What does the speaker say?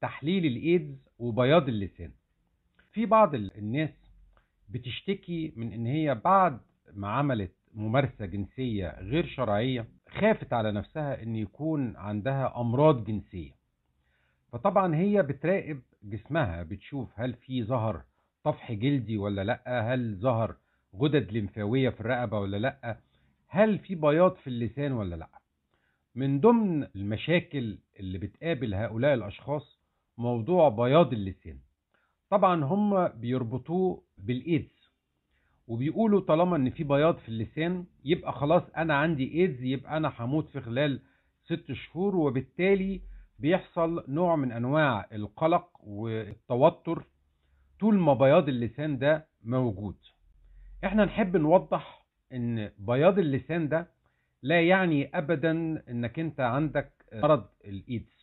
تحليل الايدز وبياض اللسان في بعض الناس بتشتكي من ان هي بعد ما عملت ممارسة جنسية غير شرعية خافت على نفسها ان يكون عندها امراض جنسية فطبعا هي بتراقب جسمها بتشوف هل في ظهر طفح جلدي ولا لا هل ظهر غدد لمفاوية في الرقبة ولا لا هل في بياض في اللسان ولا لا من ضمن المشاكل اللي بتقابل هؤلاء الأشخاص موضوع بياض اللسان طبعا هم بيربطوه بالإيدز وبيقولوا طالما إن في بياض في اللسان يبقى خلاص أنا عندي إيدز يبقى أنا هموت في خلال ست شهور وبالتالي بيحصل نوع من أنواع القلق والتوتر طول ما بياض اللسان ده موجود احنا نحب نوضح ان بياض اللسان ده لا يعني ابدا انك انت عندك مرض الايدز